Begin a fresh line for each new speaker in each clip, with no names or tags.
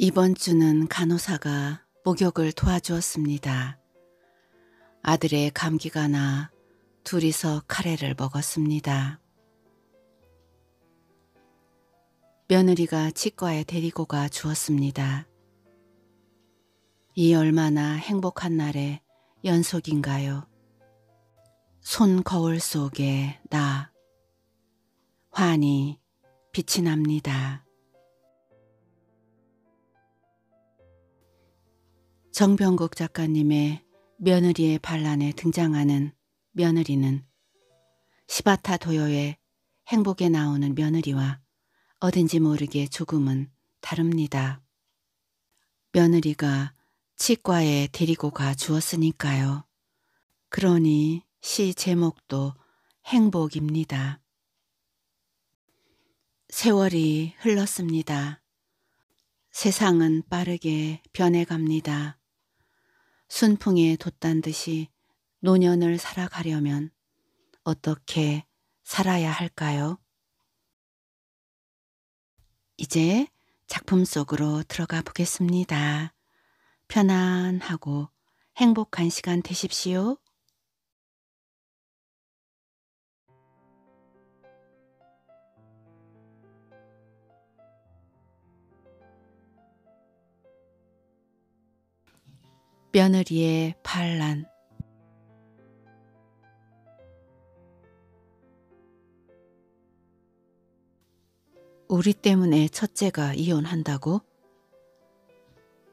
이번 주는 간호사가 목욕을 도와주었습니다. 아들의 감기가 나 둘이서 카레를 먹었습니다. 며느리가 치과에 데리고 가 주었습니다. 이 얼마나 행복한 날의 연속인가요? 손 거울 속에 나 환히 빛이 납니다. 정병국 작가님의 며느리의 반란에 등장하는 며느리는 시바타 도요의 행복에 나오는 며느리와 어딘지 모르게 조금은 다릅니다. 며느리가 치과에 데리고 가 주었으니까요. 그러니 시 제목도 행복입니다. 세월이 흘렀습니다. 세상은 빠르게 변해갑니다. 순풍에 돛단 듯이 노년을 살아가려면 어떻게 살아야 할까요? 이제 작품 속으로 들어가 보겠습니다. 편안하고 행복한 시간 되십시오. 며느리의 반란 우리 때문에 첫째가 이혼한다고?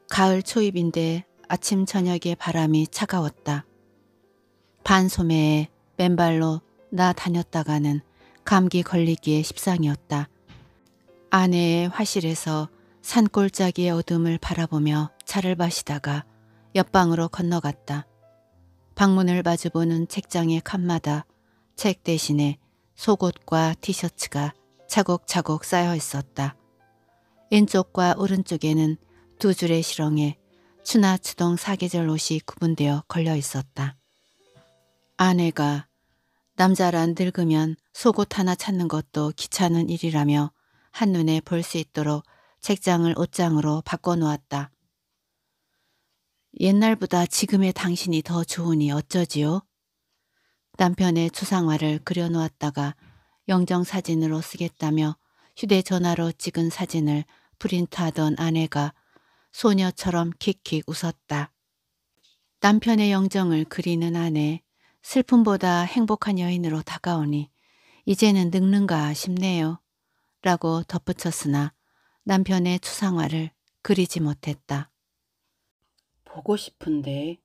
가을 초입인데 아침 저녁에 바람이 차가웠다. 반소매에 맨발로 나 다녔다가는 감기 걸리기에 십상이었다. 아내의 화실에서 산골짜기의 어둠을 바라보며 차를 마시다가 옆방으로 건너갔다. 방문을 마주보는 책장의 칸마다 책 대신에 속옷과 티셔츠가 차곡차곡 쌓여 있었다. 왼쪽과 오른쪽에는 두 줄의 실렁에 추나 추동 사계절 옷이 구분되어 걸려 있었다. 아내가 남자란 늙으면 속옷 하나 찾는 것도 귀찮은 일이라며 한눈에 볼 수 있도록 책장을 옷장으로 바꿔놓았다. 옛날보다 지금의 당신이 더 좋으니 어쩌지요? 남편의 추상화를 그려놓았다가 영정사진으로 쓰겠다며 휴대전화로 찍은 사진을 프린트하던 아내가 소녀처럼 킥킥 웃었다. 남편의 영정을 그리는 아내, 슬픔보다 행복한 여인으로 다가오니 이제는 늙는가 싶네요. 라고 덧붙였으나 남편의 추상화를 그리지 못했다. 보고 싶은데.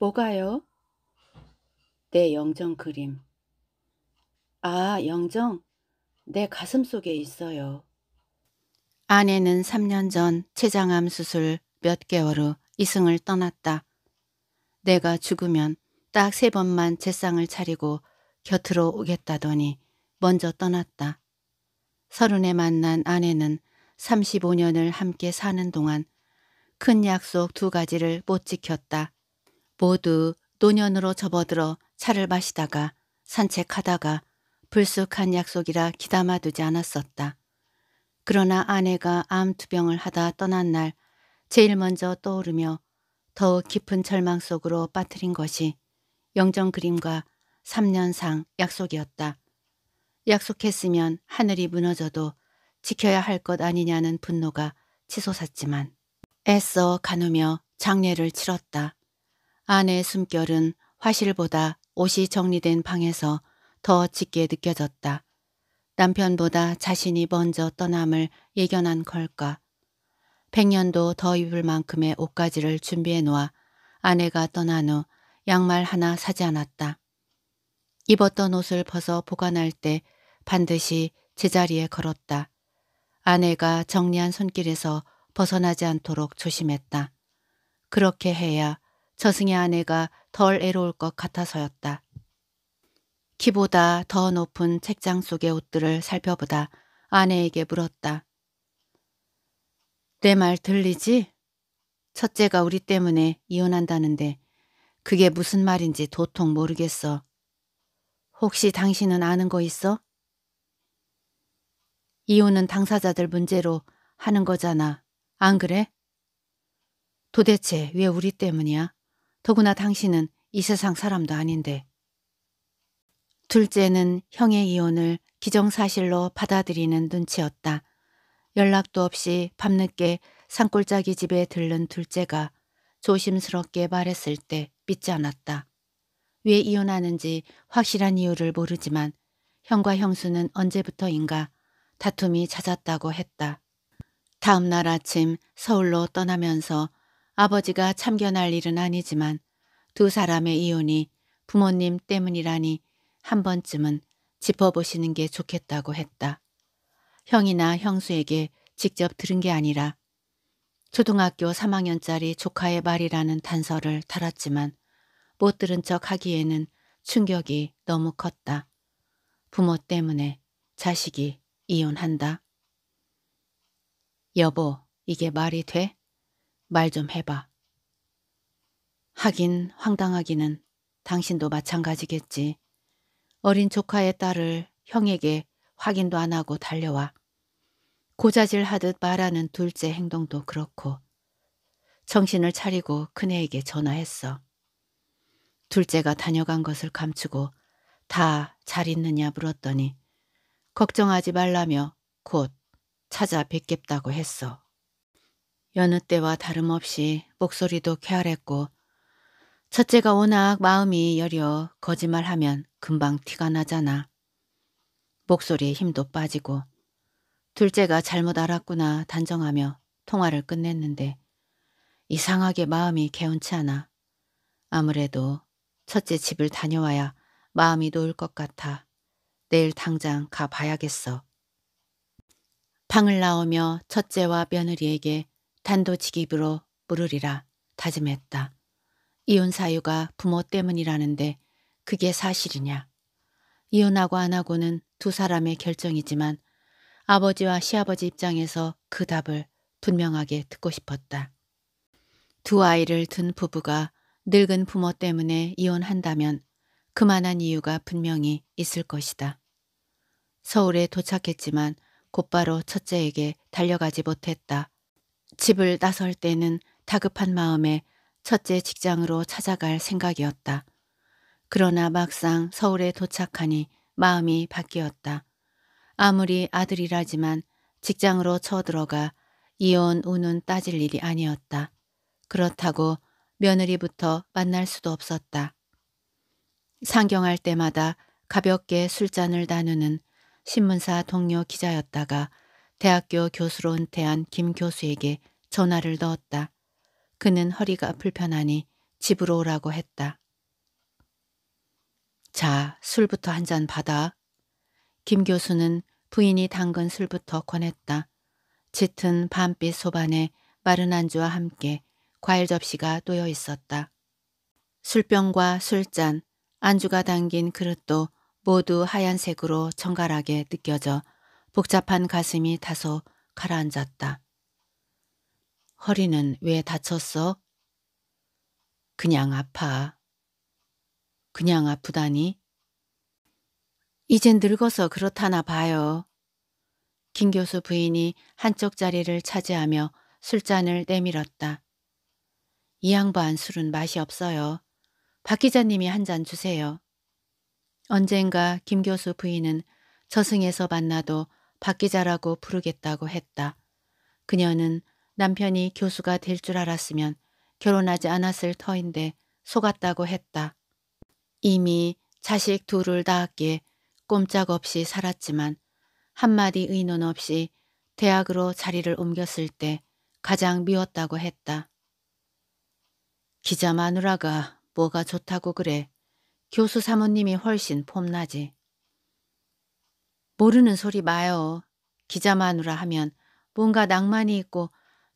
뭐가요? 내 영정 그림. 아, 영정? 내 가슴 속에 있어요. 아내는 3년 전 췌장암 수술 몇 개월 후 이승을 떠났다. 내가 죽으면 딱 세 번만 제상을 차리고 곁으로 오겠다더니 먼저 떠났다. 서른에 만난 아내는 35년을 함께 사는 동안 큰 약속 두 가지를 못 지켰다. 모두 노년으로 접어들어 차를 마시다가 산책하다가 불쑥한 약속이라 기담아두지 않았었다. 그러나 아내가 암투병을 하다 떠난 날 제일 먼저 떠오르며 더욱 깊은 절망 속으로 빠뜨린 것이 영정 그림과 3년상 약속이었다. 약속했으면 하늘이 무너져도 지켜야 할 것 아니냐는 분노가 치솟았지만 애써 가누며 장례를 치렀다. 아내의 숨결은 화실보다 옷이 정리된 방에서 더 짙게 느껴졌다. 남편보다 자신이 먼저 떠남을 예견한 걸까. 백년도 더 입을 만큼의 옷가지를 준비해 놓아 아내가 떠난 후 양말 하나 사지 않았다. 입었던 옷을 벗어 보관할 때 반드시 제자리에 걸었다. 아내가 정리한 손길에서 벗어나지 않도록 조심했다. 그렇게 해야 저승의 아내가 덜 애로울 것 같아서였다. 키보다 더 높은 책장 속의 옷들을 살펴보다 아내에게 물었다. 내 말 들리지? 첫째가 우리 때문에 이혼한다는데 그게 무슨 말인지 도통 모르겠어. 혹시 당신은 아는 거 있어? 이혼은 당사자들 문제로 하는 거잖아. 안 그래? 도대체 왜 우리 때문이야? 더구나 당신은 이 세상 사람도 아닌데. 둘째는 형의 이혼을 기정사실로 받아들이는 눈치였다. 연락도 없이 밤늦게 산골짜기 집에 들른 둘째가 조심스럽게 말했을 때 믿지 않았다. 왜 이혼하는지 확실한 이유를 모르지만 형과 형수는 언제부터인가 다툼이 잦았다고 했다. 다음 날 아침 서울로 떠나면서 아버지가 참견할 일은 아니지만 두 사람의 이혼이 부모님 때문이라니 한 번쯤은 짚어보시는 게 좋겠다고 했다. 형이나 형수에게 직접 들은 게 아니라 초등학교 3학년짜리 조카의 말이라는 단서를 달았지만 못 들은 척 하기에는 충격이 너무 컸다. 부모 때문에 자식이 이혼한다. 여보, 이게 말이 돼? 말 좀 해봐. 하긴 황당하기는 당신도 마찬가지겠지. 어린 조카의 딸을 형에게 확인도 안 하고 달려와. 고자질하듯 말하는 둘째 행동도 그렇고 정신을 차리고 큰애에게 전화했어. 둘째가 다녀간 것을 감추고 다 잘 있느냐 물었더니 걱정하지 말라며 곧 찾아뵙겠다고 했어. 여느 때와 다름없이 목소리도 쾌활했고 첫째가 워낙 마음이 여려 거짓말하면 금방 티가 나잖아. 목소리에 힘도 빠지고 둘째가 잘못 알았구나 단정하며 통화를 끝냈는데 이상하게 마음이 개운치 않아. 아무래도 첫째 집을 다녀와야 마음이 놓을 것 같아. 내일 당장 가봐야겠어. 방을 나오며 첫째와 며느리에게 단도직입으로 물으리라 다짐했다. 이혼 사유가 부모 때문이라는데 그게 사실이냐. 이혼하고 안 하고는 두 사람의 결정이지만 아버지와 시아버지 입장에서 그 답을 분명하게 듣고 싶었다. 두 아이를 든 부부가 늙은 부모 때문에 이혼한다면 그만한 이유가 분명히 있을 것이다. 서울에 도착했지만 곧바로 첫째에게 달려가지 못했다. 집을 나설 때는 다급한 마음에 첫째 직장으로 찾아갈 생각이었다. 그러나 막상 서울에 도착하니 마음이 바뀌었다. 아무리 아들이라지만 직장으로 쳐들어가 이혼 우는 따질 일이 아니었다. 그렇다고 며느리부터 만날 수도 없었다. 상경할 때마다 가볍게 술잔을 나누는 신문사 동료 기자였다가 대학교 교수로 은퇴한 김 교수에게 전화를 넣었다. 그는 허리가 불편하니 집으로 오라고 했다. 자, 술부터 한 잔 받아. 김 교수는 부인이 담근 술부터 권했다. 짙은 밤빛 소반에 마른 안주와 함께 과일 접시가 놓여 있었다. 술병과 술잔, 안주가 담긴 그릇도 모두 하얀색으로 정갈하게 느껴져 복잡한 가슴이 다소 가라앉았다. 허리는 왜 다쳤어? 그냥 아파. 그냥 아프다니? 이젠 늙어서 그렇다나 봐요. 김 교수 부인이 한쪽 자리를 차지하며 술잔을 내밀었다. 이 양반 술은 맛이 없어요. 박 기자님이 한 잔 주세요. 언젠가 김 교수 부인은 저승에서 만나도 박 기자라고 부르겠다고 했다. 그녀는 남편이 교수가 될 줄 알았으면 결혼하지 않았을 터인데 속았다고 했다. 이미 자식 둘을 낳았기에 꼼짝없이 살았지만 한마디 의논 없이 대학으로 자리를 옮겼을 때 가장 미웠다고 했다. 기자 마누라가 뭐가 좋다고 그래. 교수 사모님이 훨씬 폼나지. 모르는 소리 마요. 기자마누라 하면 뭔가 낭만이 있고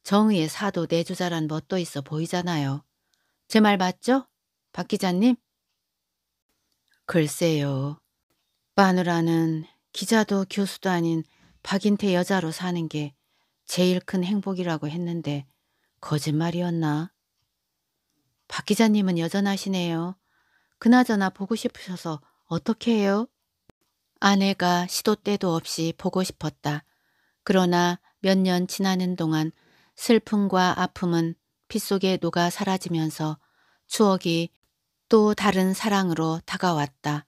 정의의 사도 내주자란 멋도 있어 보이잖아요. 제 말 맞죠? 박 기자님? 글쎄요. 마누라는 기자도 교수도 아닌 박인태 여자로 사는 게 제일 큰 행복이라고 했는데 거짓말이었나? 박 기자님은 여전하시네요. 그나저나 보고 싶으셔서 어떻게 해요? 아내가 시도 때도 없이 보고 싶었다. 그러나 몇 년 지나는 동안 슬픔과 아픔은 빗속에 녹아 사라지면서 추억이 또 다른 사랑으로 다가왔다.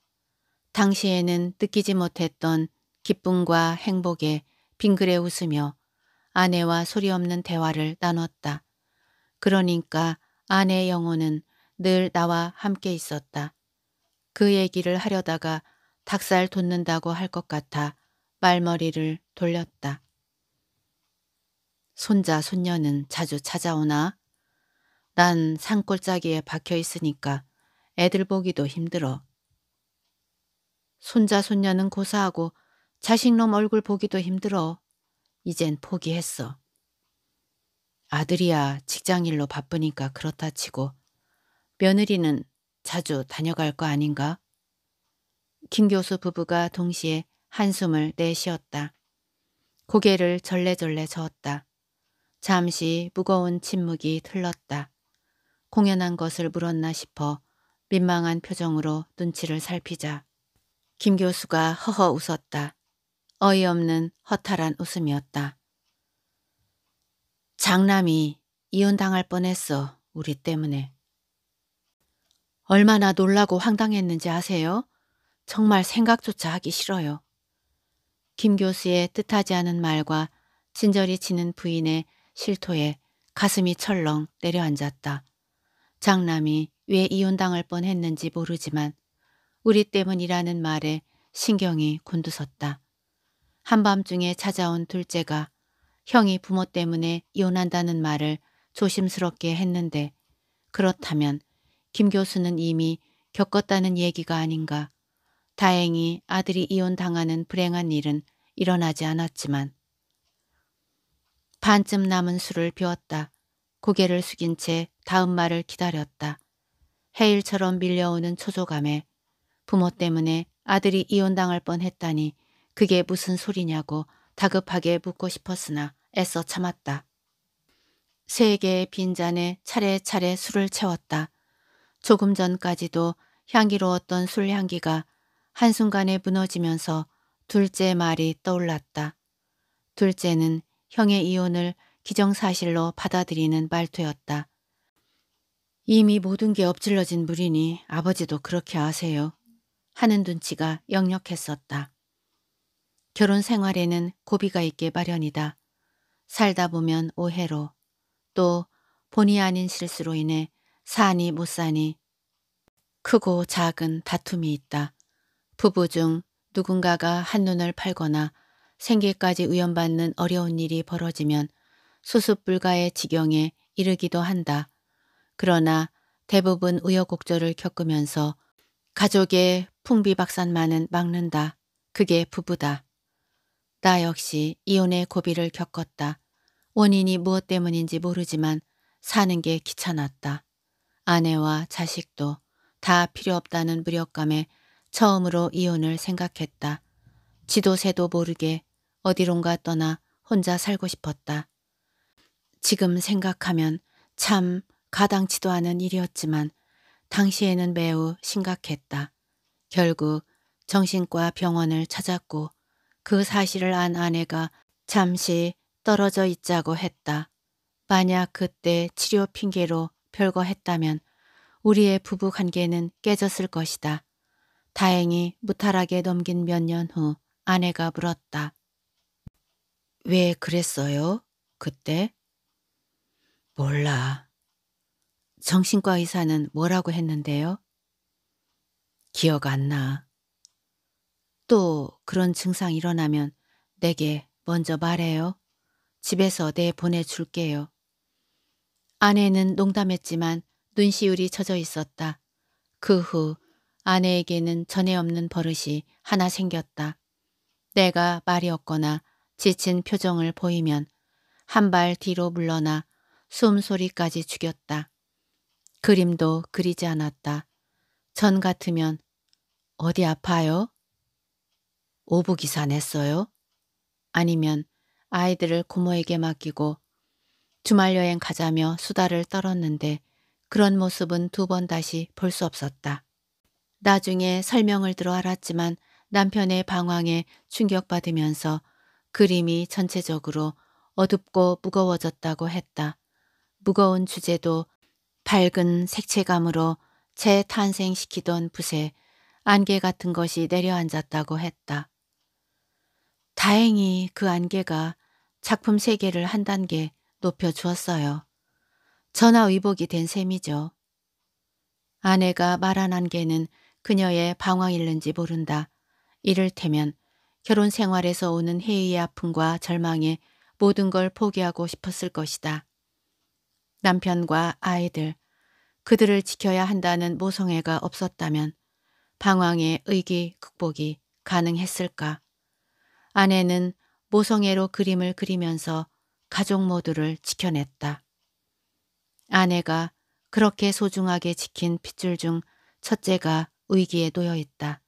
당시에는 느끼지 못했던 기쁨과 행복에 빙그레 웃으며 아내와 소리 없는 대화를 나눴다. 그러니까 아내 영혼은 늘 나와 함께 있었다. 그 얘기를 하려다가 닭살 돋는다고 할 것 같아 말머리를 돌렸다. 손자, 손녀는 자주 찾아오나? 난 산골짜기에 박혀 있으니까 애들 보기도 힘들어. 손자, 손녀는 고사하고 자식놈 얼굴 보기도 힘들어. 이젠 포기했어. 아들이야 직장일로 바쁘니까 그렇다 치고 며느리는 자주 다녀갈 거 아닌가? 김 교수 부부가 동시에 한숨을 내쉬었다. 고개를 절레절레 저었다. 잠시 무거운 침묵이 틀렀다 공연한 것을 물었나 싶어 민망한 표정으로 눈치를 살피자. 김 교수가 허허 웃었다. 어이없는 허탈한 웃음이었다. 장남이 이혼당할 뻔했어, 우리 때문에. 얼마나 놀라고 황당했는지 아세요? 정말 생각조차 하기 싫어요. 김 교수의 뜻하지 않은 말과 친절히 치는 부인의 실토에 가슴이 철렁 내려앉았다. 장남이 왜 이혼당할 뻔했는지 모르지만 우리 때문이라는 말에 신경이 곤두섰다. 한밤중에 찾아온 둘째가 형이 부모 때문에 이혼한다는 말을 조심스럽게 했는데 그렇다면 김 교수는 이미 겪었다는 얘기가 아닌가. 다행히 아들이 이혼당하는 불행한 일은 일어나지 않았지만 반쯤 남은 술을 비웠다. 고개를 숙인 채 다음 말을 기다렸다. 해일처럼 밀려오는 초조감에 부모 때문에 아들이 이혼당할 뻔했다니 그게 무슨 소리냐고 다급하게 묻고 싶었으나 애써 참았다. 세 개의 빈잔에 차례차례 술을 채웠다. 조금 전까지도 향기로웠던 술향기가 한순간에 무너지면서 둘째 말이 떠올랐다. 둘째는 형의 이혼을 기정사실로 받아들이는 말투였다. 이미 모든 게 엎질러진 물이니 아버지도 그렇게 아세요. 하는 눈치가 역력했었다. 결혼 생활에는 고비가 있게 마련이다. 살다 보면 오해로 또 본의 아닌 실수로 인해 사니 못 사니 크고 작은 다툼이 있다. 부부 중 누군가가 한눈을 팔거나 생계까지 위험받는 어려운 일이 벌어지면 수습불가의 지경에 이르기도 한다. 그러나 대부분 우여곡절을 겪으면서 가족의 풍비박산만은 막는다. 그게 부부다. 나 역시 이혼의 고비를 겪었다. 원인이 무엇 때문인지 모르지만 사는 게 귀찮았다. 아내와 자식도 다 필요 없다는 무력감에 처음으로 이혼을 생각했다. 지도새도 모르게 어디론가 떠나 혼자 살고 싶었다. 지금 생각하면 참 가당치도 않은 일이었지만 당시에는 매우 심각했다. 결국 정신과 병원을 찾았고 그 사실을 안 아내가 잠시 떨어져 있자고 했다. 만약 그때 치료 핑계로 별거 했다면 우리의 부부 관계는 깨졌을 것이다. 다행히 무탈하게 넘긴 몇 년 후 아내가 물었다. 왜 그랬어요? 그때? 몰라. 정신과 의사는 뭐라고 했는데요? 기억 안 나. 또 그런 증상 일어나면 내게 먼저 말해요. 집에서 내 보내줄게요. 아내는 농담했지만 눈시울이 젖져 있었다. 그 후 아내에게는 전에 없는 버릇이 하나 생겼다. 내가 말이 없거나 지친 표정을 보이면 한 발 뒤로 물러나 숨소리까지 죽였다. 그림도 그리지 않았다. 전 같으면 어디 아파요? 오부기사 냈어요? 아니면 아이들을 고모에게 맡기고 주말 여행 가자며 수다를 떨었는데 그런 모습은 두 번 다시 볼 수 없었다. 나중에 설명을 들어 알았지만 남편의 방황에 충격받으면서 그림이 전체적으로 어둡고 무거워졌다고 했다. 무거운 주제도 밝은 색채감으로 재탄생시키던 붓에 안개 같은 것이 내려앉았다고 했다. 다행히 그 안개가 작품 세계를 한 단계 높여주었어요. 전화위복이 된 셈이죠. 아내가 말안한 개는 그녀의 방황일는지 모른다. 이를테면 결혼 생활에서 오는 해이의 아픔과 절망에 모든 걸 포기하고 싶었을 것이다. 남편과 아이들, 그들을 지켜야 한다는 모성애가 없었다면 방황의 의기 극복이 가능했을까. 아내는 모성애로 그림을 그리면서 가족 모두를 지켜냈다. 아내가 그렇게 소중하게 지킨 핏줄 중 첫째가 위기에 놓여 있다.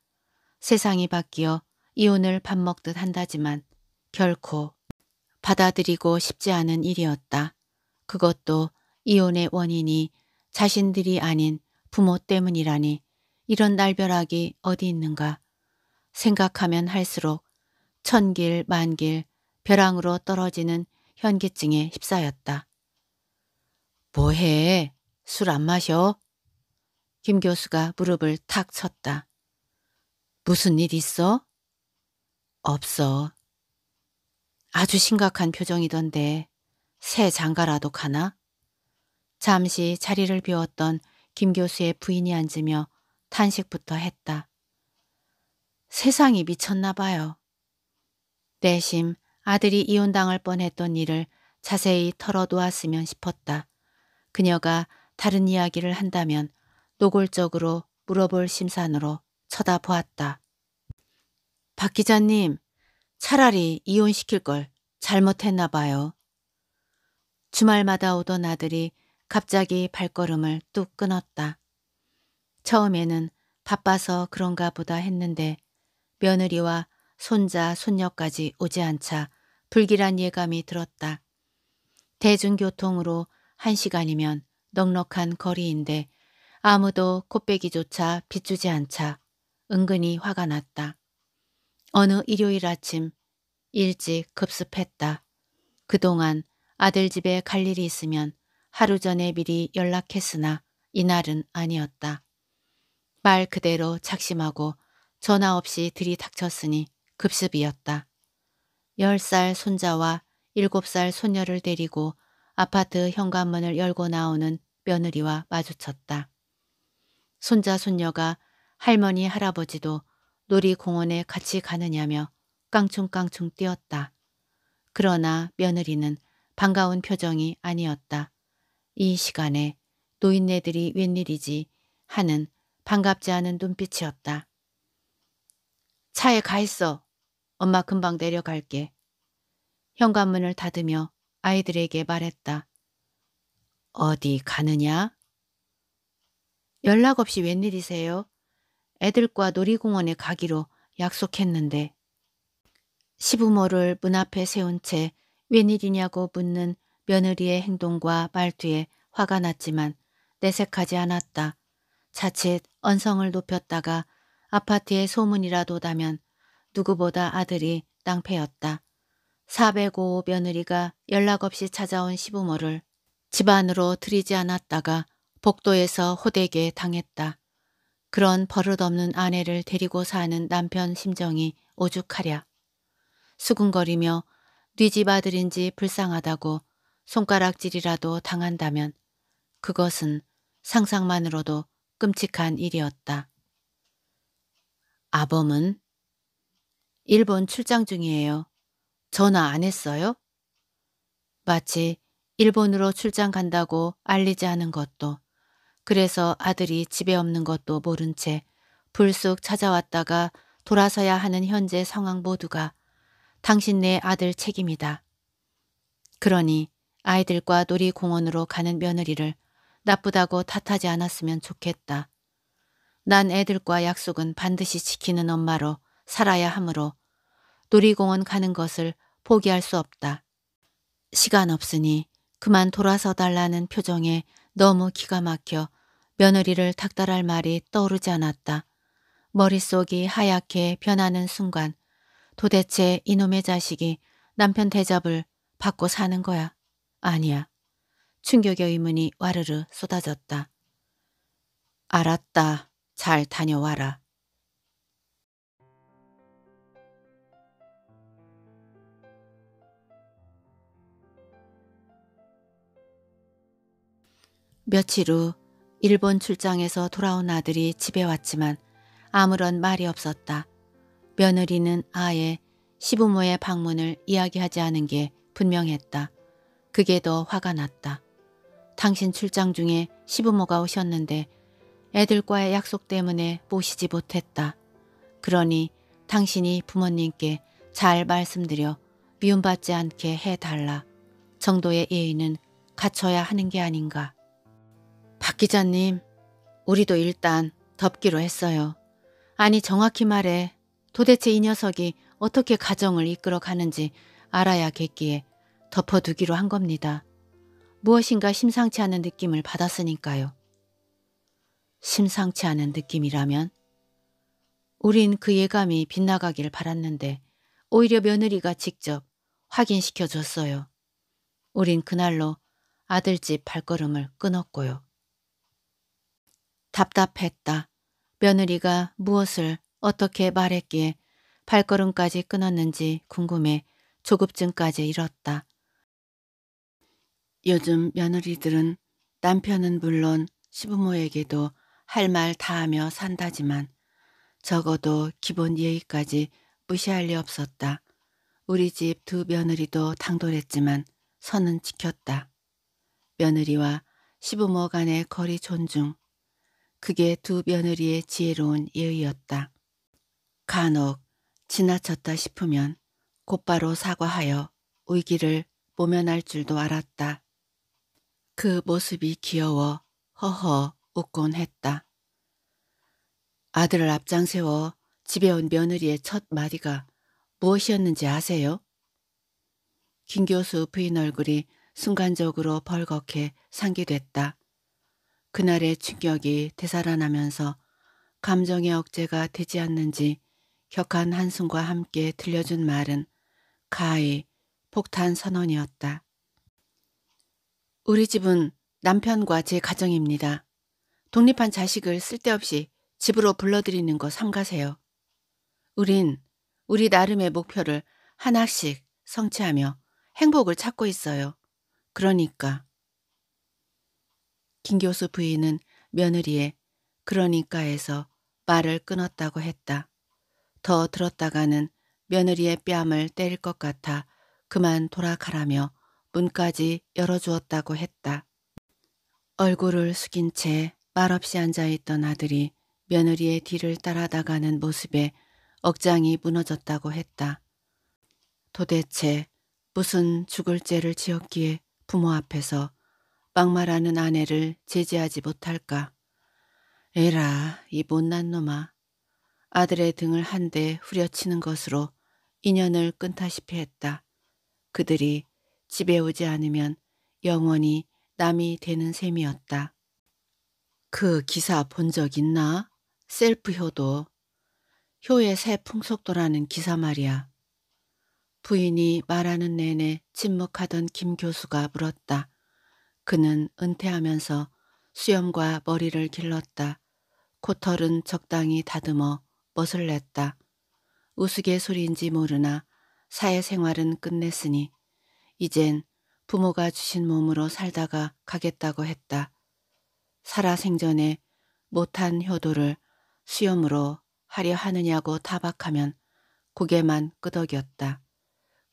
세상이 바뀌어 이혼을 밥 먹듯 한다지만 결코 받아들이고 싶지 않은 일이었다. 그것도 이혼의 원인이 자신들이 아닌 부모 때문이라니 이런 날벼락이 어디 있는가. 생각하면 할수록 천길 만길 벼랑으로 떨어지는 현기증에 휩싸였다. 뭐해? 술 안 마셔? 김 교수가 무릎을 탁 쳤다. 무슨 일 있어? 없어. 아주 심각한 표정이던데 새 장가라도 가나? 잠시 자리를 비웠던 김 교수의 부인이 앉으며 탄식부터 했다. 세상이 미쳤나 봐요. 내심 아들이 이혼당할 뻔했던 일을 자세히 털어놓았으면 싶었다. 그녀가 다른 이야기를 한다면 노골적으로 물어볼 심산으로 쳐다보았다. 박 기자님, 차라리 이혼시킬 걸 잘못했나 봐요. 주말마다 오던 아들이 갑자기 발걸음을 뚝 끊었다. 처음에는 바빠서 그런가 보다 했는데 며느리와 손자, 손녀까지 오지 않자 불길한 예감이 들었다. 대중교통으로 한 시간이면 넉넉한 거리인데 아무도 코빼기조차 비추지 않자 은근히 화가 났다. 어느 일요일 아침 일찍 급습했다. 그동안 아들 집에 갈 일이 있으면 하루 전에 미리 연락했으나 이날은 아니었다. 말 그대로 작심하고 전화 없이 들이닥쳤으니 급습이었다. 10살 손자와 7살 손녀를 데리고 아파트 현관문을 열고 나오는 며느리와 마주쳤다. 손자 손녀가 할머니 할아버지도 놀이공원에 같이 가느냐며 깡충깡충 뛰었다. 그러나 며느리는 반가운 표정이 아니었다. 이 시간에 노인네들이 웬일이지 하는 반갑지 않은 눈빛이었다. 차에 가 있어. 엄마 금방 내려갈게. 현관문을 닫으며 아이들에게 말했다. 어디 가느냐? 연락 없이 웬일이세요? 애들과 놀이공원에 가기로 약속했는데. 시부모를 문 앞에 세운 채 웬일이냐고 묻는 며느리의 행동과 말투에 화가 났지만 내색하지 않았다. 자칫 언성을 높였다가 아파트에 소문이라도 나면 누구보다 아들이 깡패였다. 사배고 며느리가 연락 없이 찾아온 시부모를 집안으로 들이지 않았다가 복도에서 호되게 당했다. 그런 버릇없는 아내를 데리고 사는 남편 심정이 오죽하랴. 수근거리며 뒤집 네 아들인지 불쌍하다고 손가락질이라도 당한다면 그것은 상상만으로도 끔찍한 일이었다. 아범은 일본 출장 중이에요. 전화 안 했어요? 마치 일본으로 출장 간다고 알리지 않은 것도 그래서 아들이 집에 없는 것도 모른 채 불쑥 찾아왔다가 돌아서야 하는 현재 상황 모두가 당신네 아들 책임이다. 그러니 아이들과 놀이공원으로 가는 며느리를 나쁘다고 탓하지 않았으면 좋겠다. 난 애들과 약속은 반드시 지키는 엄마로 살아야 하므로 놀이공원 가는 것을 포기할 수 없다. 시간 없으니 그만 돌아서 달라는 표정에 너무 기가 막혀 며느리를 닥달할 말이 떠오르지 않았다. 머릿속이 하얗게 변하는 순간 도대체 이놈의 자식이 남편 대접을 받고 사는 거야? 아니야. 충격의 의문이 와르르 쏟아졌다. 알았다. 잘 다녀와라. 며칠 후 일본 출장에서 돌아온 아들이 집에 왔지만 아무런 말이 없었다. 며느리는 아예 시부모의 방문을 이야기하지 않은 게 분명했다. 그게 더 화가 났다. 당신 출장 중에 시부모가 오셨는데 애들과의 약속 때문에 모시지 못했다. 그러니 당신이 부모님께 잘 말씀드려 미움받지 않게 해달라. 정도의 예의는 갖춰야 하는 게 아닌가. 박 기자님, 우리도 일단 덮기로 했어요. 아니 정확히 말해 도대체 이 녀석이 어떻게 가정을 이끌어 가는지 알아야겠기에 덮어두기로 한 겁니다. 무엇인가 심상치 않은 느낌을 받았으니까요. 심상치 않은 느낌이라면? 우린 그 예감이 빗나가길 바랐는데 오히려 며느리가 직접 확인시켜 줬어요. 우린 그날로 아들집 발걸음을 끊었고요. 답답했다. 며느리가 무엇을 어떻게 말했기에 발걸음까지 끊었는지 궁금해 조급증까지 잃었다. 요즘 며느리들은 남편은 물론 시부모에게도 할 말 다하며 산다지만 적어도 기본 예의까지 무시할 리 없었다. 우리 집 두 며느리도 당돌했지만 선은 지켰다. 며느리와 시부모 간의 거리 존중, 그게 두 며느리의 지혜로운 예의였다. 간혹 지나쳤다 싶으면 곧바로 사과하여 위기를 모면할 줄도 알았다. 그 모습이 귀여워 허허 웃곤 했다. 아들을 앞장세워 집에 온 며느리의 첫 마디가 무엇이었는지 아세요? 김 교수 부인 얼굴이 순간적으로 벌겋게 상기됐다. 그날의 충격이 되살아나면서 감정의 억제가 되지 않는지 격한 한숨과 함께 들려준 말은 가히 폭탄 선언이었다. 우리 집은 남편과 제 가정입니다. 독립한 자식을 쓸데없이 집으로 불러들이는 거 삼가세요. 우린 우리 나름의 목표를 하나씩 성취하며 행복을 찾고 있어요. 그러니까 김 교수 부인은 며느리의 그러니까에서 말을 끊었다고 했다. 더 들었다가는 며느리의 뺨을 때릴 것 같아 그만 돌아가라며 문까지 열어주었다고 했다. 얼굴을 숙인 채 말없이 앉아있던 아들이 며느리의 뒤를 따라다가는 모습에 억장이 무너졌다고 했다. 도대체 무슨 죽을 죄를 지었기에 부모 앞에서 막말하는 아내를 제지하지 못할까. 에라 이 못난 놈아. 아들의 등을 한 대 후려치는 것으로 인연을 끊다시피 했다. 그들이 집에 오지 않으면 영원히 남이 되는 셈이었다. 그 기사 본 적 있나? 셀프 효도. 효의 새 풍속도라는 기사 말이야. 부인이 말하는 내내 침묵하던 김 교수가 물었다. 그는 은퇴하면서 수염과 머리를 길렀다. 코털은 적당히 다듬어 멋을 냈다. 우스갯소리인지 모르나 사회생활은 끝냈으니 이젠 부모가 주신 몸으로 살다가 가겠다고 했다. 살아생전에 못한 효도를 수염으로 하려 하느냐고 타박하면 고개만 끄덕였다.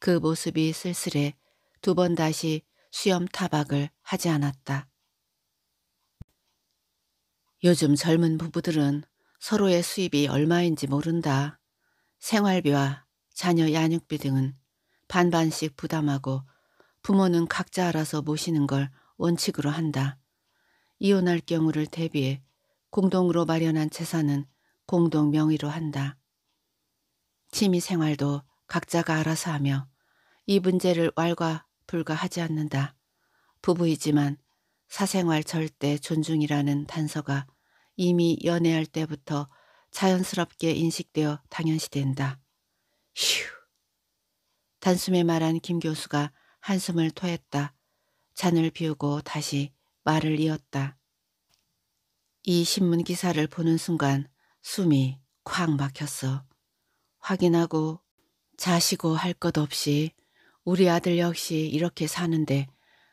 그 모습이 쓸쓸해 두 번 다시 수염 타박을 하지 않았다. 요즘 젊은 부부들은 서로의 수입이 얼마인지 모른다. 생활비와 자녀 양육비 등은 반반씩 부담하고 부모는 각자 알아서 모시는 걸 원칙으로 한다. 이혼할 경우를 대비해 공동으로 마련한 재산은 공동 명의로 한다. 취미 생활도 각자가 알아서 하며 이 문제를 왈과 불과하지 않는다. 부부이지만 사생활 절대 존중이라는 단서가 이미 연애할 때부터 자연스럽게 인식되어 당연시된다. 휴. 단숨에 말한 김 교수가 한숨을 토했다. 잔을 비우고 다시 말을 이었다. 이 신문 기사를 보는 순간 숨이 쾅 막혔어. 확인하고 자시고 할 것 없이 우리 아들 역시 이렇게 사는데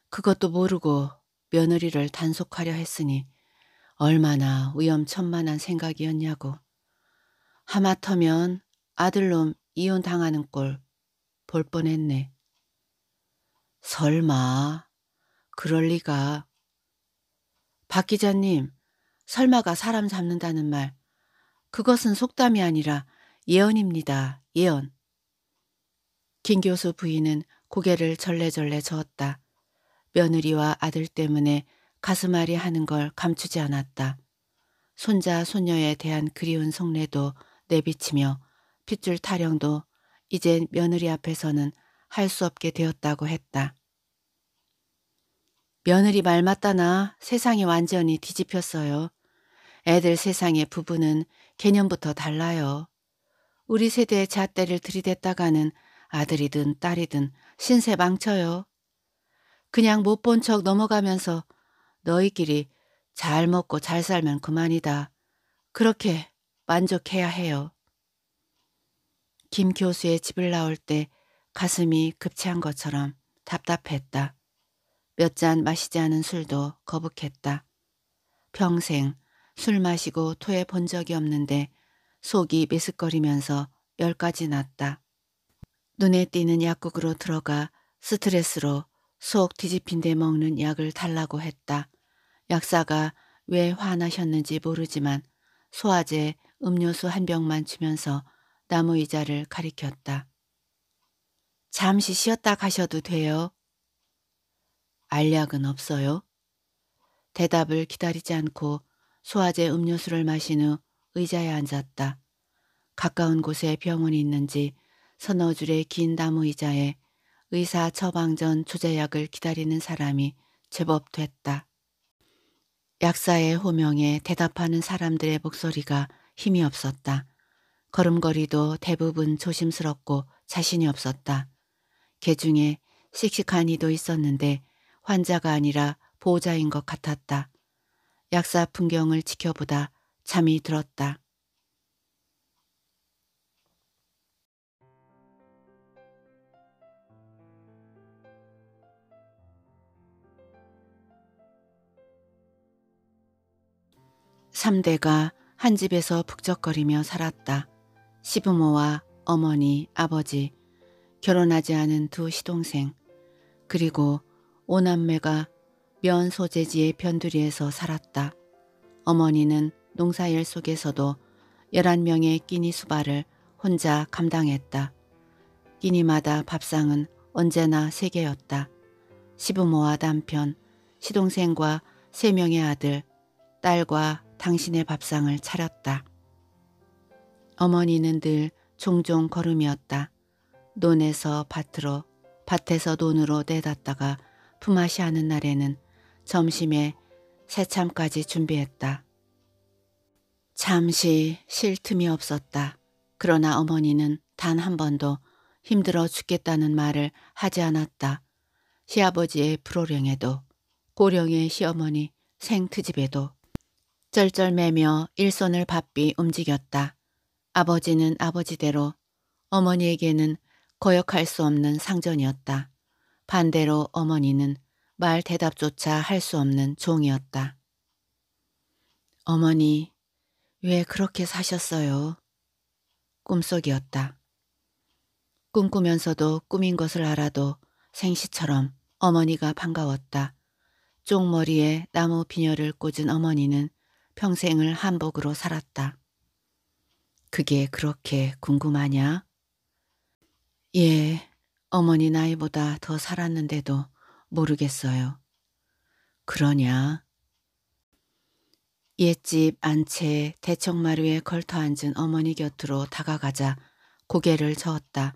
그것도 모르고 며느리를 단속하려 했으니 얼마나 위험천만한 생각이었냐고. 하마터면 아들놈 이혼당하는 꼴 볼 뻔했네. 설마 그럴 리가. 박 기자님 설마가 사람 잡는다는 말 그것은 속담이 아니라 예언입니다. 예언. 김 교수 부인은 고개를 절레절레 저었다. 며느리와 아들 때문에 가슴앓이 하는 걸 감추지 않았다. 손자 손녀에 대한 그리운 속내도 내비치며 핏줄 타령도 이젠 며느리 앞에서는 할 수 없게 되었다고 했다. 며느리 말 맞다나 세상이 완전히 뒤집혔어요. 애들 세상의 부부는 개념부터 달라요. 우리 세대의 잣대를 들이댔다가는 아들이든 딸이든 신세 망쳐요. 그냥 못 본 척 넘어가면서 너희끼리 잘 먹고 잘 살면 그만이다. 그렇게 만족해야 해요. 김 교수의 집을 나올 때 가슴이 급체한 것처럼 답답했다. 몇 잔 마시지 않은 술도 거북했다. 평생 술 마시고 토해 본 적이 없는데 속이 메스거리면서 열까지 났다. 눈에 띄는 약국으로 들어가 스트레스로 속 뒤집힌 데 먹는 약을 달라고 했다. 약사가 왜 화나셨는지 모르지만 소화제 음료수 한 병만 주면서 나무 의자를 가리켰다. 잠시 쉬었다 가셔도 돼요. 알약은 없어요? 대답을 기다리지 않고 소화제 음료수를 마신 후 의자에 앉았다. 가까운 곳에 병원이 있는지 서너 줄의 긴 나무 의자에 의사 처방 전 조제약을 기다리는 사람이 제법 됐다. 약사의 호명에 대답하는 사람들의 목소리가 힘이 없었다. 걸음걸이도 대부분 조심스럽고 자신이 없었다. 개 중에 씩씩한 이도 있었는데 환자가 아니라 보호자인 것 같았다. 약사 풍경을 지켜보다 잠이 들었다. 3대가 한 집에서 북적거리며 살았다. 시부모와 어머니, 아버지, 결혼하지 않은 두 시동생, 그리고 오남매가 면 소재지의 변두리에서 살았다. 어머니는 농사일 속에서도 11명의 끼니 수발을 혼자 감당했다. 끼니마다 밥상은 언제나 세개였다 시부모와 남편, 시동생과 세명의 아들, 딸과 당신의 밥상을 차렸다. 어머니는 늘 종종 걸음이었다. 논에서 밭으로, 밭에서 논으로 내닫다가 품앗이 하는 날에는 점심에 새참까지 준비했다. 잠시 쉴 틈이 없었다. 그러나 어머니는 단 한 번도 힘들어 죽겠다는 말을 하지 않았다. 시아버지의 불호령에도 고령의 시어머니 생트집에도 쩔쩔매며 일손을 바삐 움직였다. 아버지는 아버지대로 어머니에게는 거역할 수 없는 상전이었다. 반대로 어머니는 말 대답조차 할 수 없는 종이었다. 어머니, 왜 그렇게 사셨어요? 꿈속이었다. 꿈꾸면서도 꿈인 것을 알아도 생시처럼 어머니가 반가웠다. 쪽머리에 나무 비녀를 꽂은 어머니는 평생을 한복으로 살았다. 그게 그렇게 궁금하냐? 예, 어머니 나이보다 더 살았는데도 모르겠어요. 그러냐? 옛집 안채 대청마루에 걸터앉은 어머니 곁으로 다가가자 고개를 저었다.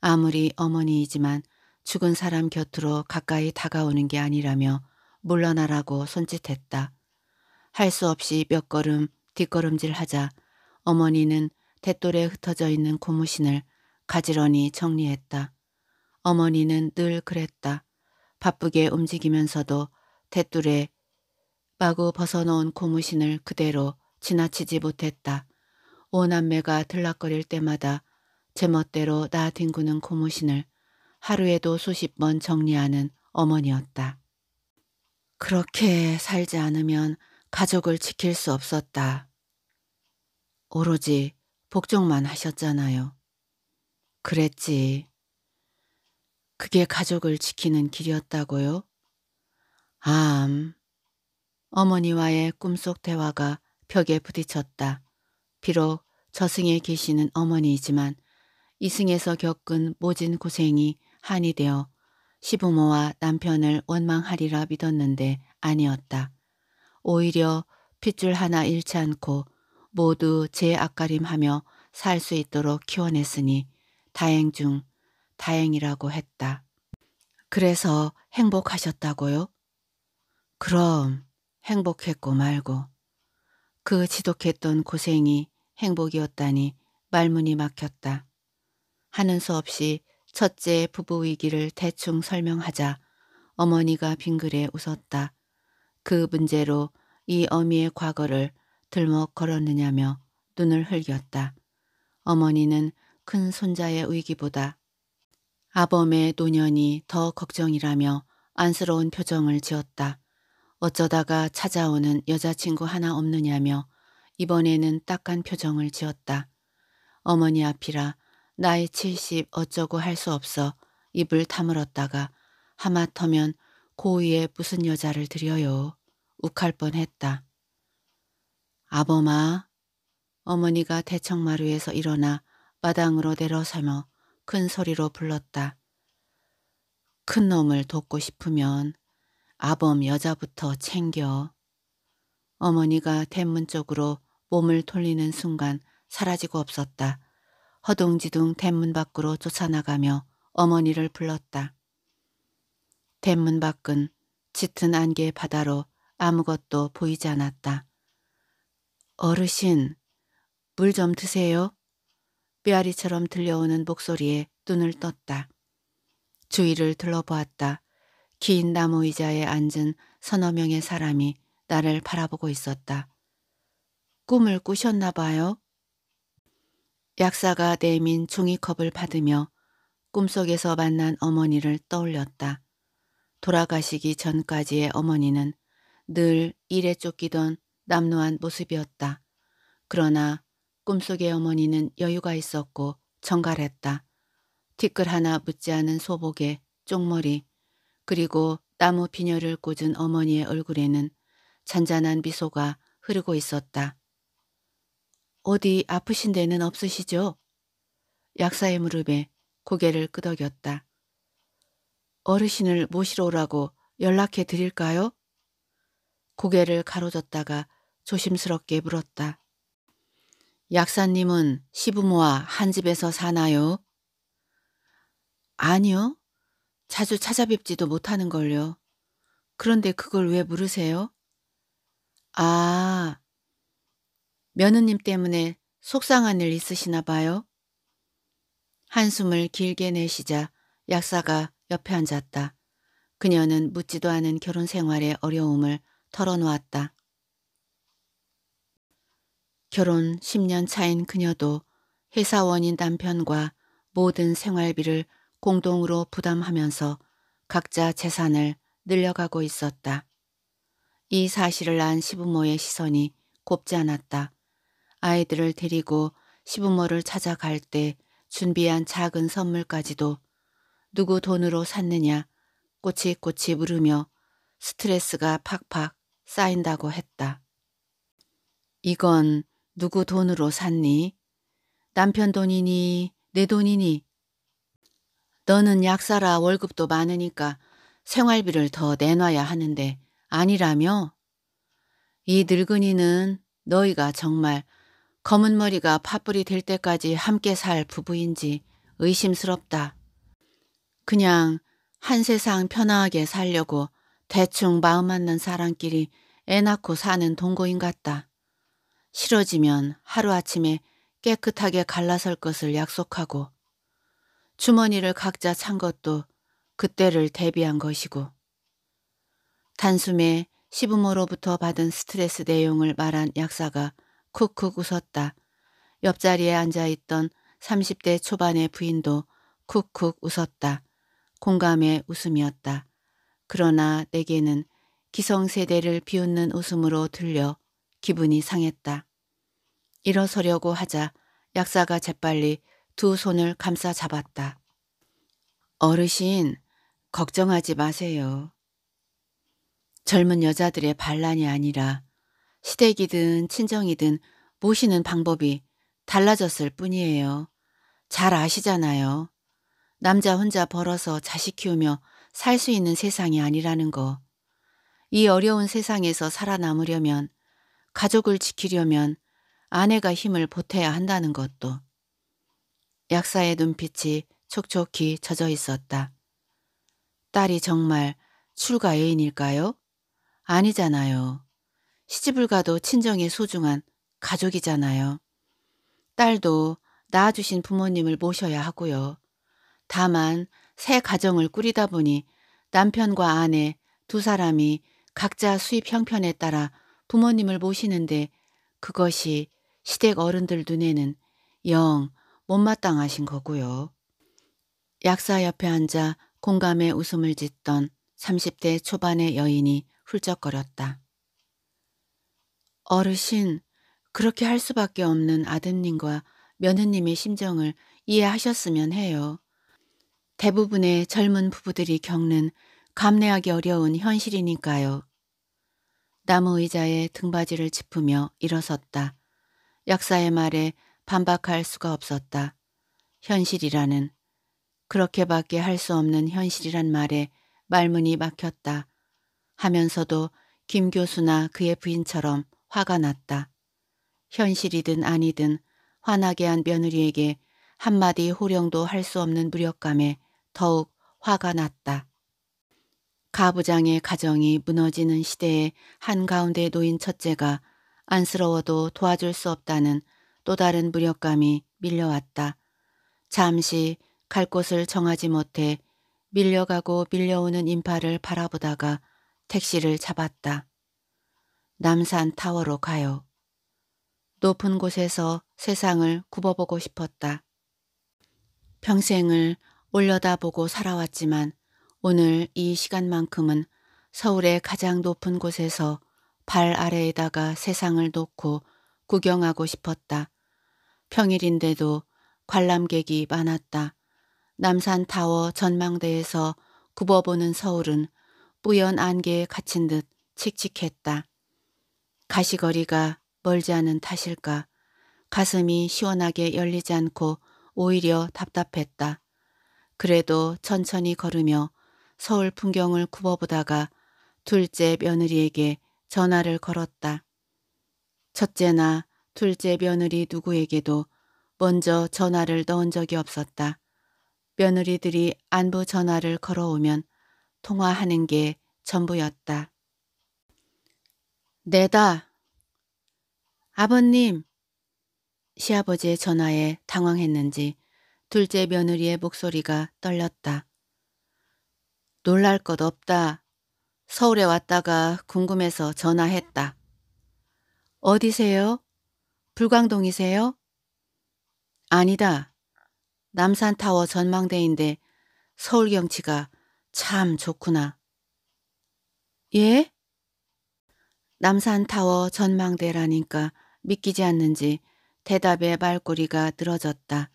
아무리 어머니이지만 죽은 사람 곁으로 가까이 다가오는 게 아니라며 물러나라고 손짓했다. 할수 없이 몇 걸음 뒷걸음질하자 어머니는 대돌에 흩어져 있는 고무신을 가지런히 정리했다. 어머니는 늘 그랬다. 바쁘게 움직이면서도 대돌에 마구 벗어놓은 고무신을 그대로 지나치지 못했다. 오남매가 들락거릴 때마다 제멋대로 나 뒹구는 고무신을 하루에도 수십 번 정리하는 어머니였다. 그렇게 살지 않으면 가족을 지킬 수 없었다. 오로지 복종만 하셨잖아요. 그랬지. 그게 가족을 지키는 길이었다고요? 암. 어머니와의 꿈속 대화가 벽에 부딪혔다. 비록 저승에 계시는 어머니이지만 이승에서 겪은 모진 고생이 한이 되어 시부모와 남편을 원망하리라 믿었는데 아니었다. 오히려 핏줄 하나 잃지 않고 모두 제앞가림하며살 수 있도록 키워냈으니 다행 중 다행이라고 했다. 그래서 행복하셨다고요? 그럼 행복했고 말고 그 지독했던 고생이 행복이었다니 말문이 막혔다. 하는 수 없이 첫째 부부 위기를 대충 설명하자 어머니가 빙그레 웃었다. 그 문제로 이 어미의 과거를 들먹 걸었느냐며 눈을 흘겼다. 어머니는 큰 손자의 의기보다 아범의 노년이 더 걱정이라며 안쓰러운 표정을 지었다. 어쩌다가 찾아오는 여자친구 하나 없느냐며 이번에는 딱한 표정을 지었다. 어머니 앞이라 나이 70 어쩌고 할 수 없어 입을 다물었다가 하마터면 고위에 무슨 여자를 드려요. 욱할 뻔했다. 아범아, 어머니가 대청마루에서 일어나 마당으로 내려서며 큰 소리로 불렀다. 큰 놈을 돕고 싶으면 아범 여자부터 챙겨. 어머니가 대문 쪽으로 몸을 돌리는 순간 사라지고 없었다. 허둥지둥 대문 밖으로 쫓아나가며 어머니를 불렀다. 대문 밖은 짙은 안개 바다로 아무것도 보이지 않았다. 어르신, 물 좀 드세요. 뼈아리처럼 들려오는 목소리에 눈을 떴다. 주위를 둘러보았다. 긴 나무 의자에 앉은 서너 명의 사람이 나를 바라보고 있었다. 꿈을 꾸셨나 봐요. 약사가 내민 종이컵을 받으며 꿈속에서 만난 어머니를 떠올렸다. 돌아가시기 전까지의 어머니는 늘 일에 쫓기던 남루한 모습이었다. 그러나 꿈속의 어머니는 여유가 있었고 정갈했다. 티끌 하나 묻지 않은 소복의 쪽머리 그리고 나무 비녀를 꽂은 어머니의 얼굴에는 잔잔한 미소가 흐르고 있었다. 어디 아프신 데는 없으시죠? 약사의 무릎에 고개를 끄덕였다. 어르신을 모시러 오라고 연락해 드릴까요? 고개를 가로졌다가 조심스럽게 물었다. 약사님은 시부모와 한 집에서 사나요? 아니요. 자주 찾아뵙지도 못하는걸요. 그런데 그걸 왜 물으세요? 아, 며느님 때문에 속상한 일 있으시나 봐요? 한숨을 길게 내쉬자 약사가 옆에 앉았다. 그녀는 묻지도 않은 결혼 생활의 어려움을 털어놓았다. 결혼 10년 차인 그녀도 회사원인 남편과 모든 생활비를 공동으로 부담하면서 각자 재산을 늘려가고 있었다. 이 사실을 안 시부모의 시선이 곱지 않았다. 아이들을 데리고 시부모를 찾아갈 때 준비한 작은 선물까지도 누구 돈으로 샀느냐 꼬치꼬치 물으며 스트레스가 팍팍 쌓인다고 했다. 이건 누구 돈으로 샀니? 남편 돈이니 내 돈이니? 너는 약사라 월급도 많으니까 생활비를 더 내놔야 하는데 아니라며? 이 늙은이는 너희가 정말 검은 머리가 파뿌리 될 때까지 함께 살 부부인지 의심스럽다. 그냥 한 세상 편하게 살려고 대충 마음 맞는 사람끼리 애 낳고 사는 동거인 같다. 싫어지면 하루아침에 깨끗하게 갈라설 것을 약속하고 주머니를 각자 찬 것도 그때를 대비한 것이고 단숨에 시부모로부터 받은 스트레스 내용을 말한 약사가 쿡쿡 웃었다. 옆자리에 앉아있던 30대 초반의 부인도 쿡쿡 웃었다. 공감의 웃음이었다. 그러나 내게는 기성세대를 비웃는 웃음으로 들려 기분이 상했다. 일어서려고 하자 약사가 재빨리 두 손을 감싸 잡았다. 어르신, 걱정하지 마세요. 젊은 여자들의 반란이 아니라 시댁이든 친정이든 모시는 방법이 달라졌을 뿐이에요. 잘 아시잖아요. 남자 혼자 벌어서 자식 키우며 살수 있는 세상이 아니라는 거. 이 어려운 세상에서 살아남으려면, 가족을 지키려면 아내가 힘을 보태야 한다는 것도. 약사의 눈빛이 촉촉히 젖어 있었다. 딸이 정말 출가 여인일까요? 아니잖아요. 시집을 가도 친정의 소중한 가족이잖아요. 딸도 낳아주신 부모님을 모셔야 하고요. 다만 새 가정을 꾸리다 보니 남편과 아내 두 사람이 각자 수입 형편에 따라 부모님을 모시는데 그것이 시댁 어른들 눈에는 영 못마땅하신 거고요. 약사 옆에 앉아 공감의 웃음을 짓던 30대 초반의 여인이 훌쩍거렸다. 어르신, 그렇게 할 수밖에 없는 아드님과 며느님의 심정을 이해하셨으면 해요. 대부분의 젊은 부부들이 겪는 감내하기 어려운 현실이니까요. 나무 의자에 등받이를 짚으며 일어섰다. 약사의 말에 반박할 수가 없었다. 현실이라는 그렇게밖에 할 수 없는 현실이란 말에 말문이 막혔다. 하면서도 김 교수나 그의 부인처럼 화가 났다. 현실이든 아니든 화나게 한 며느리에게 한마디 호령도 할 수 없는 무력감에 더욱 화가 났다. 가부장의 가정이 무너지는 시대에 한가운데 놓인 첫째가 안쓰러워도 도와줄 수 없다는 또 다른 무력감이 밀려왔다. 잠시 갈 곳을 정하지 못해 밀려가고 밀려오는 인파를 바라보다가 택시를 잡았다. 남산 타워로 가요. 높은 곳에서 세상을 굽어보고 싶었다. 평생을 올려다보고 살아왔지만 오늘 이 시간만큼은 서울의 가장 높은 곳에서 발 아래에다가 세상을 놓고 구경하고 싶었다. 평일인데도 관람객이 많았다. 남산타워 전망대에서 굽어보는 서울은 뿌연 안개에 갇힌 듯 칙칙했다. 가시거리가 멀지 않은 탓일까 가슴이 시원하게 열리지 않고 오히려 답답했다. 그래도 천천히 걸으며 서울 풍경을 굽어보다가 둘째 며느리에게 전화를 걸었다. 첫째나 둘째 며느리 누구에게도 먼저 전화를 넣은 적이 없었다. 며느리들이 안부 전화를 걸어오면 통화하는 게 전부였다. 내다. 아버님. 시아버지의 전화에 당황했는지 둘째 며느리의 목소리가 떨렸다. 놀랄 것 없다. 서울에 왔다가 궁금해서 전화했다. 어디세요? 불광동이세요? 아니다. 남산타워 전망대인데 서울 경치가 참 좋구나. 예? 남산타워 전망대라니까 믿기지 않는지 대답의 말꼬리가 늘어졌다.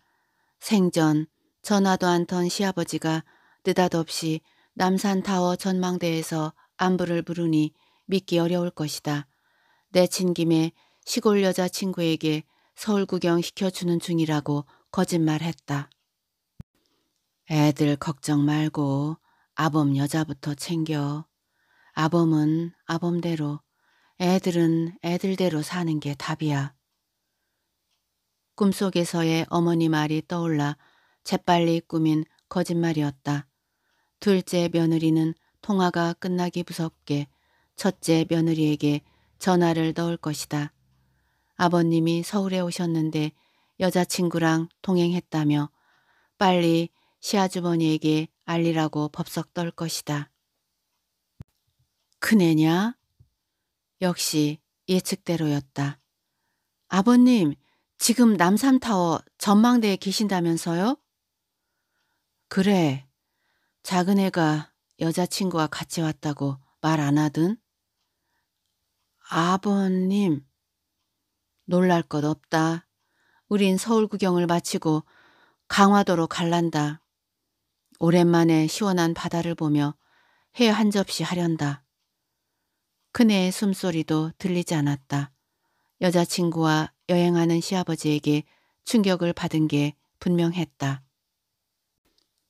생전 전화도 안던 시아버지가 느닷없이 남산타워 전망대에서 안부를 부르니 믿기 어려울 것이다. 내친 김에 시골 여자친구에게 서울 구경 시켜주는 중이라고 거짓말했다. 애들 걱정 말고 아범 여자부터 챙겨. 아범은 아범대로 애들은 애들대로 사는 게 답이야. 꿈속에서의 어머니 말이 떠올라 재빨리 꾸민 거짓말이었다. 둘째 며느리는 통화가 끝나기 무섭게 첫째 며느리에게 전화를 넣을 것이다. 아버님이 서울에 오셨는데 여자친구랑 동행했다며 빨리 시아주머니에게 알리라고 법석 떨 것이다. 큰애냐? 역시 예측대로였다. 아버님, 지금 남산타워 전망대에 계신다면서요? 그래. 작은 애가 여자친구와 같이 왔다고 말 안 하든? 아버님. 놀랄 것 없다. 우린 서울 구경을 마치고 강화도로 갈란다. 오랜만에 시원한 바다를 보며 해 한 접시 하련다. 큰애의 숨소리도 들리지 않았다. 여자친구와 여행하는 시아버지에게 충격을 받은 게 분명했다.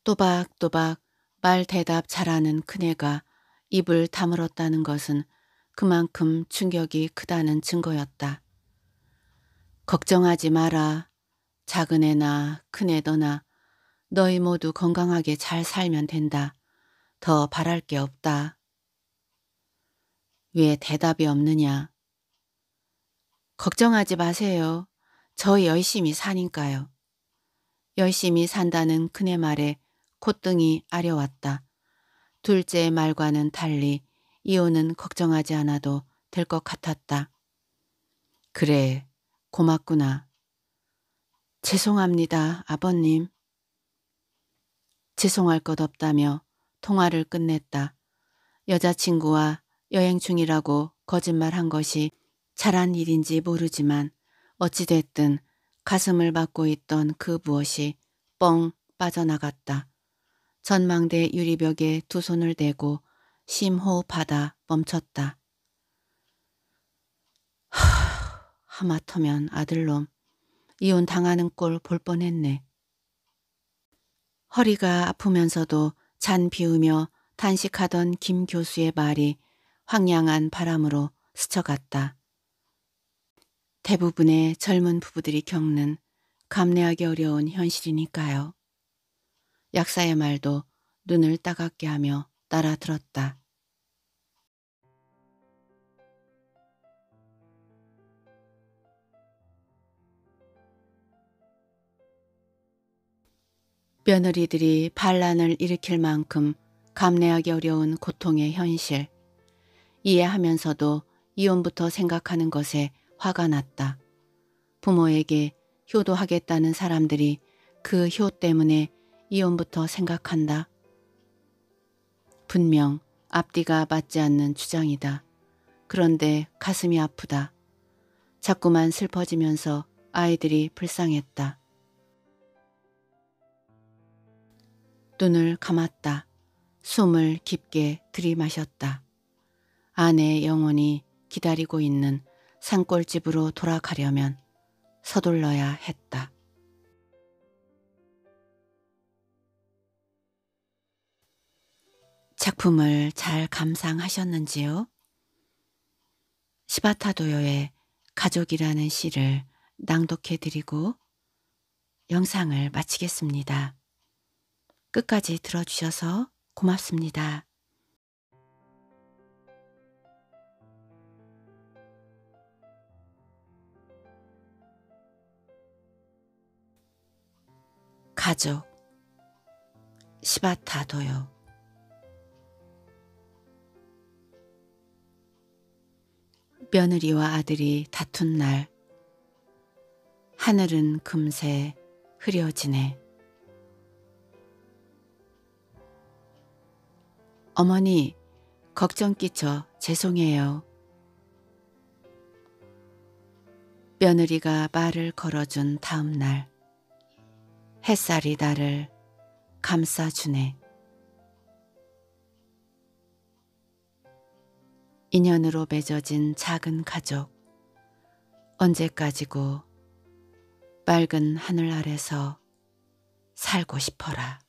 또박또박 말 대답 잘하는 큰애가 입을 다물었다는 것은 그만큼 충격이 크다는 증거였다. 걱정하지 마라. 작은 애나 큰 애더나 너희 모두 건강하게 잘 살면 된다. 더 바랄 게 없다. 왜 대답이 없느냐? 걱정하지 마세요. 저 열심히 사니까요. 열심히 산다는 큰의 말에 콧등이 아려왔다. 둘째 말과는 달리 이혼은 걱정하지 않아도 될 것 같았다. 그래, 고맙구나. 죄송합니다, 아버님. 죄송할 것 없다며 통화를 끝냈다. 여자친구와 여행 중이라고 거짓말한 것이 잘한 일인지 모르지만 어찌됐든 가슴을 받고 있던 그 무엇이 뻥 빠져나갔다. 전망대 유리벽에 두 손을 대고 심호흡하다 멈췄다. 하, 하마터면 아들놈 이혼 당하는 꼴 볼 뻔했네. 허리가 아프면서도 잔 비우며 단식하던 김 교수의 말이 황량한 바람으로 스쳐갔다. 대부분의 젊은 부부들이 겪는 감내하기 어려운 현실이니까요. 약사의 말도 눈을 따갑게 하며 따라 들었다. 며느리들이 반란을 일으킬 만큼 감내하기 어려운 고통의 현실. 이해하면서도 이혼부터 생각하는 것에 화가 났다. 부모에게 효도하겠다는 사람들이 그 효 때문에 이혼부터 생각한다. 분명 앞뒤가 맞지 않는 주장이다. 그런데 가슴이 아프다. 자꾸만 슬퍼지면서 아이들이 불쌍했다. 눈을 감았다. 숨을 깊게 들이마셨다. 아내의 영혼이 기다리고 있는 산골집으로 돌아가려면 서둘러야 했다. 작품을 잘 감상하셨는지요? 시바타도요의 가족이라는 시를 낭독해 드리고 영상을 마치겠습니다. 끝까지 들어주셔서 고맙습니다. 가족, 시바타도요. 며느리와 아들이 다툰 날 하늘은 금세 흐려지네. 어머니 걱정 끼쳐 죄송해요. 며느리가 말을 걸어준 다음 날 햇살이 나를 감싸주네. 인연으로 맺어진 작은 가족. 언제까지고 맑은 하늘 아래서 살고 싶어라.